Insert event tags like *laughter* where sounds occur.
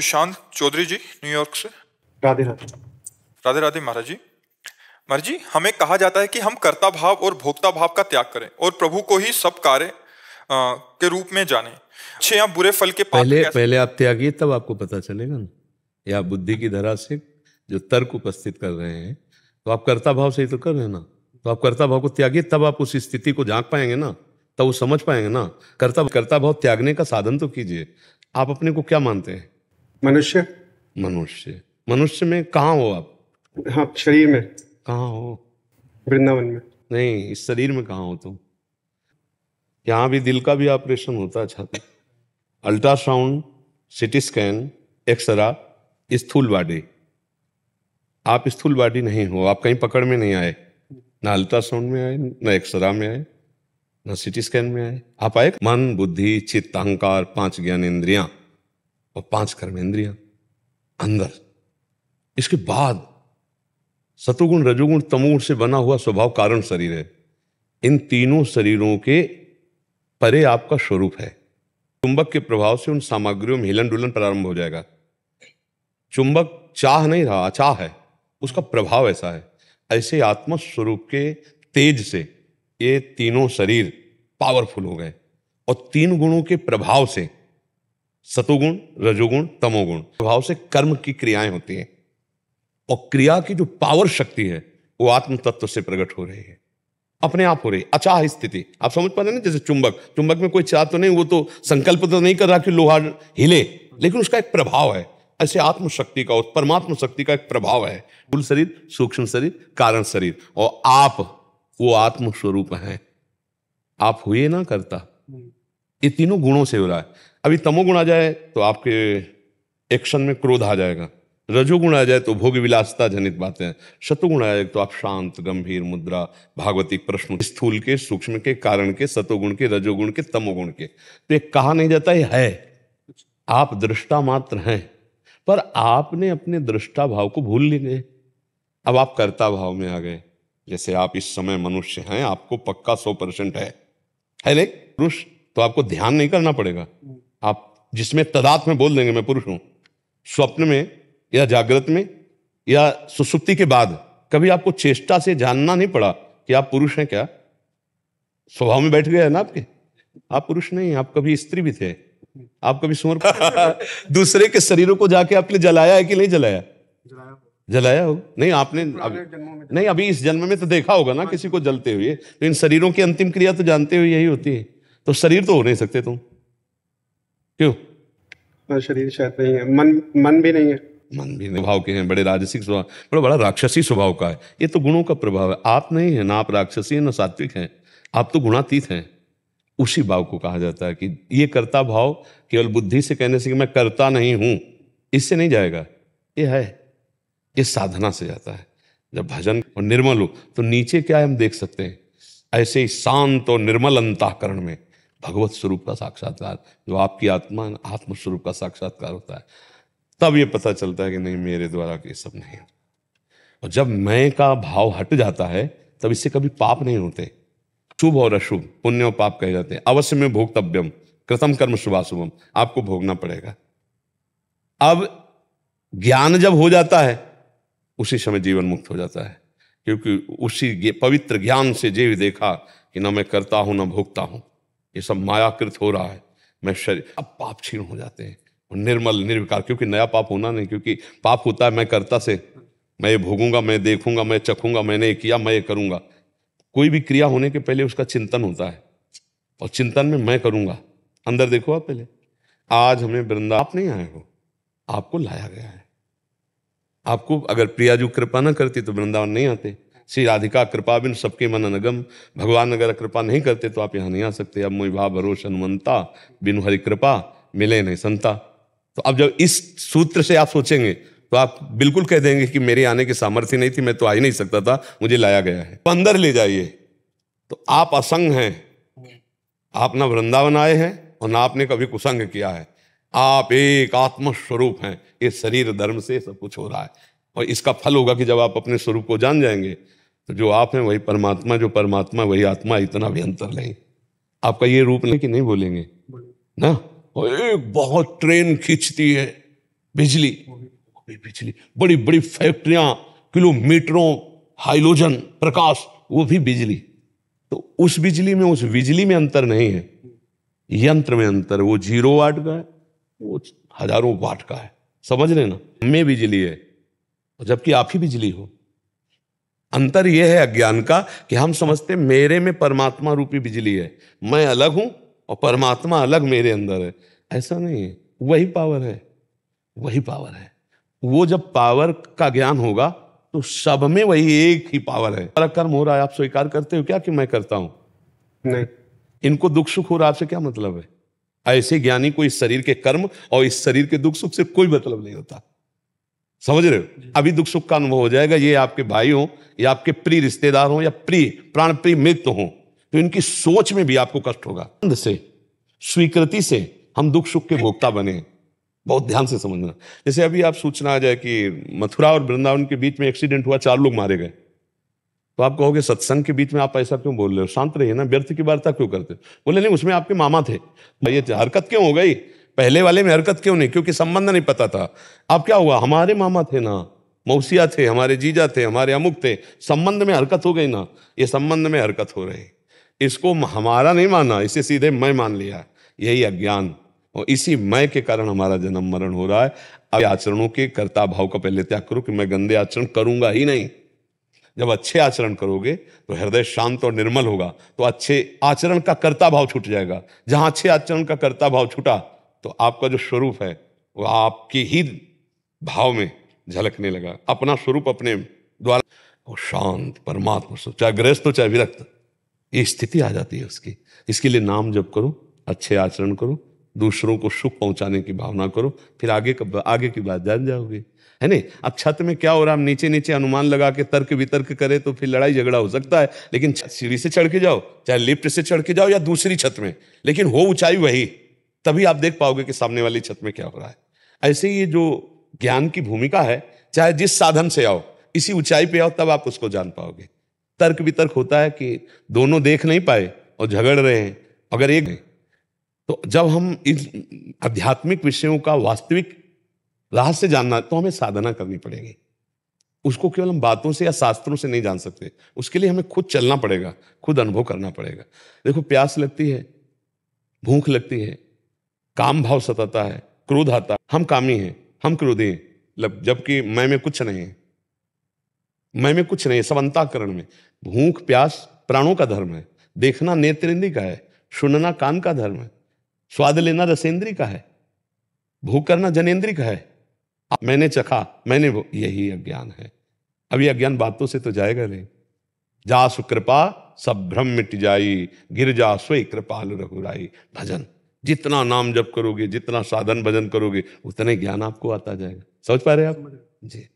सुशांत चौधरी जी New York से राधे राधे राधे राधे महाराज जी महाराज जी हमें कहा जाता है कि हम कर्ता भाव और भोक्ता भाव का त्याग करें और प्रभु को ही सब कार्य के रूप में जाने अच्छे या बुरे फल के पहले पहले आप त्यागिए तब आपको पता चलेगा ना या बुद्धि की धरा से जो तर्क उपस्थित कर रहे हैं तो आप कर्ता भाव से ही तो कर रहे हैं ना तो आप कर्ता भाव को त्यागिए तब आप उस स्थिति को झांक पाएंगे ना तब वो समझ पाएंगे ना कर्ता कर्ता भाव त्यागने का साधन तो कीजिए आप अपने को क्या मानते हैं मनुष्य मनुष्य मनुष्य में कहाँ हो आप हाँ शरीर में कहाँ हो वृंदावन में नहीं इस शरीर में कहाँ हो तुम तो? यहाँ भी दिल का भी ऑपरेशन होता है छाती अल्ट्रासाउंड सिटी स्कैन एक्सरा स्थूल बॉडी आप स्थूल बॉडी नहीं हो आप कहीं पकड़ में नहीं आए ना अल्ट्रासाउंड में आए ना एक्सरा में आए ना सिटी स्कैन में आए आप आए मन बुद्धि चित्त अहंकार पांच ज्ञान इंद्रियां और पांच इंद्रिया अंदर इसके बाद सतुगुण रजोगुण तमोगुण से बना हुआ स्वभाव कारण शरीर है इन तीनों शरीरों के परे आपका स्वरूप है चुंबक के प्रभाव से उन सामग्रियों में हिलन डुलन प्रारंभ हो जाएगा चुंबक चाह नहीं रहा अचाह है उसका प्रभाव ऐसा है ऐसे आत्मा स्वरूप के तेज से ये तीनों शरीर पावरफुल हो गए और तीन गुणों के प्रभाव से सतुगुण रजोगुण तमोगुण स्वभाव से कर्म की क्रियाएं होती हैं और क्रिया की जो पावर शक्ति है वो आत्म तत्व से प्रकट हो रही है अपने आप हो रही है अचाह स्थिति आप समझ पाते ना जैसे चुंबक चुंबक में कोई चाह तो नहीं वो तो संकल्प तो नहीं कर रहा कि लोहा हिले लेकिन उसका एक प्रभाव है ऐसे आत्मशक्ति का परमात्म शक्ति का एक प्रभाव है कुल शरीर सूक्ष्म शरीर कारण शरीर और आप वो आत्म स्वरूप हैं आप हुए ना करता हम्म। ये तीनों गुणों से हो रहा है अभी तमोगुण आ जाए तो आपके एक्शन में क्रोध आ जाएगा रजोगुण आ जाए तो भोग विलासता जनित बातें शतुगुण आ जाए तो आप शांत गंभीर मुद्रा भागवती प्रश्न स्थूल के सूक्ष्म के कारण के सतोगुण के रजोगुण के तमोगुण के तो ये कहा नहीं जाता ये है आप दृष्टा मात्र हैं पर आपने अपने दृष्टा भाव को भूल ली गए अब आप कर्ता भाव में आ गए जैसे आप इस समय मनुष्य हैं आपको पक्का सौ परसेंट है है नहीं पुरुष तो आपको ध्यान नहीं करना पड़ेगा आप जिसमें तदात में बोल देंगे मैं पुरुष हूं स्वप्न में या जागृत में या सुसुप्ति के बाद कभी आपको चेष्टा से जानना नहीं पड़ा कि आप पुरुष हैं क्या स्वभाव में बैठ गए हैं ना आपके आप पुरुष नहीं आप कभी स्त्री भी थे आप कभी सुमर *laughs* दूसरे के शरीरों को जाके आपने जलाया है कि नहीं जलाया जलाया हो नहीं आपने अभी नहीं अभी इस जन्म में तो देखा होगा ना हाँ। किसी को जलते हुए तो इन शरीरों की अंतिम क्रिया तो जानते हुए यही होती है तो शरीर तो हो नहीं सकते तुम क्यों शरीर शायद नहीं है मन मन भी नहीं है मन भी स्वभाव भाव के हैं बड़े राजसिक स्वभाव बड़ा बड़ा राक्षसी स्वभाव का है ये तो गुणों का प्रभाव है आप नहीं है ना आप राक्षसी हैं ना सात्विक हैं आप तो गुणातीत हैं उसी भाव को कहा जाता है कि ये कर्ता भाव केवल बुद्धि से कहने से कि मैं करता नहीं हूं इससे नहीं जाएगा ये है ये साधना से जाता है जब भजन और निर्मल हो तो नीचे क्या है हम देख सकते हैं ऐसे ही शांत और निर्मल अंताकरण में भगवत स्वरूप का साक्षात्कार जो आपकी आत्मा आत्म स्वरूप का साक्षात्कार होता है तब ये पता चलता है कि नहीं मेरे द्वारा ये सब नहीं और जब मैं का भाव हट जाता है तब इससे कभी पाप नहीं होते शुभ और अशुभ पुण्य और पाप कहे जाते हैं अवश्य में भोगतव्यम कृतम कर्म शुभाशुभम आपको भोगना पड़ेगा अब ज्ञान जब हो जाता है उसी समय जीवन मुक्त हो जाता है क्योंकि उसी पवित्र ज्ञान से जीव भी देखा कि न मैं करता हूं न भोगता हूं ये सब मायाकृत हो रहा है मैं शरीर अब पाप छीण हो जाते हैं निर्मल निर्विकार क्योंकि नया पाप होना नहीं क्योंकि पाप होता है मैं करता से मैं ये भोगूंगा मैं देखूंगा मैं चखूंगा मैंने ये किया मैं ये करूंगा कोई भी क्रिया होने के पहले उसका चिंतन होता है और चिंतन में मैं करूंगा अंदर देखो आप पहले आज हमें वृंदा आप नहीं आए हो आपको लाया गया है आपको अगर प्रिया जी कृपा ना करती तो वृंदावन नहीं आते श्री राधिका कृपा बिन सबके मन अनगम भगवान अगर कृपा नहीं करते तो आप यहाँ नहीं आ सकते अब मोई भाव भरोस हनुमंता बिनु हरि कृपा मिले नहीं संता तो अब जब इस सूत्र से आप सोचेंगे तो आप बिल्कुल कह देंगे कि मेरे आने की सामर्थ्य नहीं थी मैं तो आ ही नहीं सकता था मुझे लाया गया है तो अंदर ले जाइए तो आप असंग हैं आप ना वृंदावन आए हैं और ना आपने कभी कुसंग किया है आप एक आत्म स्वरूप हैं इस शरीर धर्म से सब कुछ हो रहा है और इसका फल होगा कि जब आप अपने स्वरूप को जान जाएंगे तो जो आप हैं वही परमात्मा जो परमात्मा वही आत्मा इतना भी अंतर नहीं आपका ये रूप नहीं कि नहीं बोलेंगे ना एक बहुत ट्रेन खींचती है बिजली बिजली बड़ी बड़ी फैक्ट्रियां किलोमीटरों हाइलोजन प्रकाश वो भी बिजली तो उस बिजली में उस बिजली में अंतर नहीं है यंत्र में अंतर वो जीरो वाट का है वो हजारों वाट का है समझ रहे ना हमें बिजली है जबकि आप ही बिजली हो अंतर यह है अज्ञान का कि हम समझते मेरे में परमात्मा रूपी बिजली है मैं अलग हूं और परमात्मा अलग मेरे अंदर है ऐसा नहीं है वही पावर है वही पावर है वो जब पावर का ज्ञान होगा तो सब में वही एक ही पावर है अलग कर्म हो रहा है आप स्वीकार करते हो क्या कि मैं करता हूं नहीं इनको दुख सुख हो रहा आपसे क्या मतलब है ऐसे ज्ञानी को इस शरीर के कर्म और इस शरीर के दुख सुख से कोई मतलब नहीं होता समझ रहे हो अभी दुख सुख का अनुभव हो जाएगा ये आपके भाई हो या आपके प्रिय रिश्तेदार हो या प्रिय प्राण प्रिय मित्र हो तो इनकी सोच में भी आपको कष्ट होगा आनंद से स्वीकृति से हम दुख सुख के भोक्ता बने बहुत ध्यान से समझना जैसे अभी आप सूचना आ जाए कि मथुरा और वृंदावन के बीच में एक्सीडेंट हुआ चार लोग मारे गए तो आप कहोगे सत्संग के बीच में आप ऐसा क्यों बोल रहे हो शांत रहिए ना व्यर्थ की वार्ता क्यों करते बोले नहीं उसमें आपके मामा थे ये हरकत क्यों हो गई पहले वाले में हरकत क्यों नहीं क्योंकि संबंध नहीं पता था अब क्या हुआ हमारे मामा थे ना मौसिया थे हमारे जीजा थे हमारे अमुक थे संबंध में हरकत हो गई ना ये संबंध में हरकत हो रही इसको हमारा नहीं माना इसे सीधे मैं मान लिया यही अज्ञान और इसी मैं के कारण हमारा जन्म मरण हो रहा है अब आचरणों के कर्ता भाव का पहले त्याग करो कि मैं गंदे आचरण करूंगा ही नहीं जब अच्छे आचरण करोगे तो हृदय शांत और निर्मल होगा तो अच्छे आचरण का कर्ता भाव छूट जाएगा जहां अच्छे आचरण का कर्ता भाव छूटा तो आपका जो स्वरूप है वो आपके ही भाव में झलकने लगा अपना स्वरूप अपने द्वारा वो शांत परमात्मा स्वरूप चाहे गृहस्थ हो चाहे विरक्त ये स्थिति आ जाती है उसकी इसके लिए नाम जब करो अच्छे आचरण करो दूसरों को सुख पहुंचाने की भावना करो फिर आगे कब आगे की बात जान जाओगे है नहीं अब छत में क्या हो रहा है हम नीचे नीचे अनुमान लगा के तर्क वितर्क करें तो फिर लड़ाई झगड़ा हो सकता है लेकिन सीढ़ी से चढ़ के जाओ चाहे लिफ्ट से चढ़ के जाओ या दूसरी छत में लेकिन हो ऊंचाई वही तभी आप देख पाओगे कि सामने वाली छत में क्या हो रहा है ऐसे ये जो ज्ञान की भूमिका है चाहे जिस साधन से आओ इसी ऊंचाई पे आओ तब आप उसको जान पाओगे तर्क वितर्क होता है कि दोनों देख नहीं पाए और झगड़ रहे हैं अगर एक तो जब हम इन आध्यात्मिक विषयों का वास्तविक राह से जानना तो हमें साधना करनी पड़ेगी उसको केवल हम बातों से या शास्त्रों से नहीं जान सकते उसके लिए हमें खुद चलना पड़ेगा खुद अनुभव करना पड़ेगा देखो प्यास लगती है भूख लगती है काम भाव सताता है क्रोध आता हम कामी हैं हम क्रोधी हैं जबकि मैं में कुछ नहीं मैं में कुछ नहीं सब अंताकरण में भूख प्यास प्राणों का धर्म है देखना नेत्रेंद्री का है सुनना कान का धर्म है स्वाद लेना रसेंद्री का है भूख करना जनेन्द्री का है मैंने चखा मैंने यही अज्ञान है अब अज्ञान बातों से तो जाएगा नहीं जा सुकृपा सब भ्रम मिट जाई गिर जा सोई कृपाल रघुराई भजन जितना नाम जप करोगे जितना साधन भजन करोगे उतने ज्ञान आपको आता जाएगा समझ पा रहे हैं आप जी